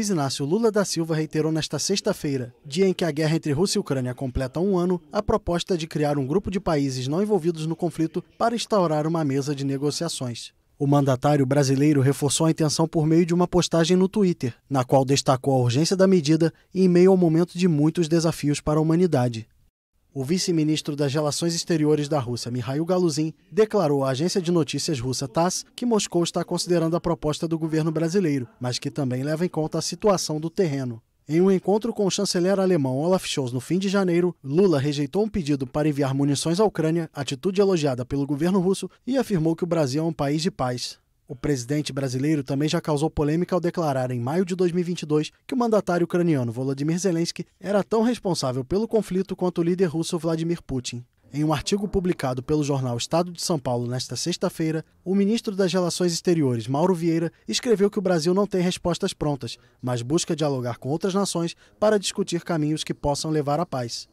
Luiz Inácio Lula da Silva reiterou nesta sexta-feira, dia em que a guerra entre Rússia e Ucrânia completa um ano, a proposta de criar um grupo de países não envolvidos no conflito para instaurar uma mesa de negociações. O mandatário brasileiro reforçou a intenção por meio de uma postagem no Twitter, na qual destacou a urgência da medida em meio ao momento de muitos desafios para a humanidade. O vice-ministro das Relações Exteriores da Rússia, Mikhail Galuzin, declarou à agência de notícias russa TASS que Moscou está considerando a proposta do governo brasileiro, mas que também leva em conta a situação do terreno. Em um encontro com o chanceler alemão Olaf Scholz no fim de janeiro, Lula rejeitou um pedido para enviar munições à Ucrânia, atitude elogiada pelo governo russo, e afirmou que o Brasil é um país de paz. O presidente brasileiro também já causou polêmica ao declarar em maio de 2022 que o mandatário ucraniano Volodymyr Zelensky era tão responsável pelo conflito quanto o líder russo Vladimir Putin. Em um artigo publicado pelo jornal Estado de São Paulo nesta sexta-feira, o ministro das Relações Exteriores, Mauro Vieira, escreveu que o Brasil não tem respostas prontas, mas busca dialogar com outras nações para discutir caminhos que possam levar à paz.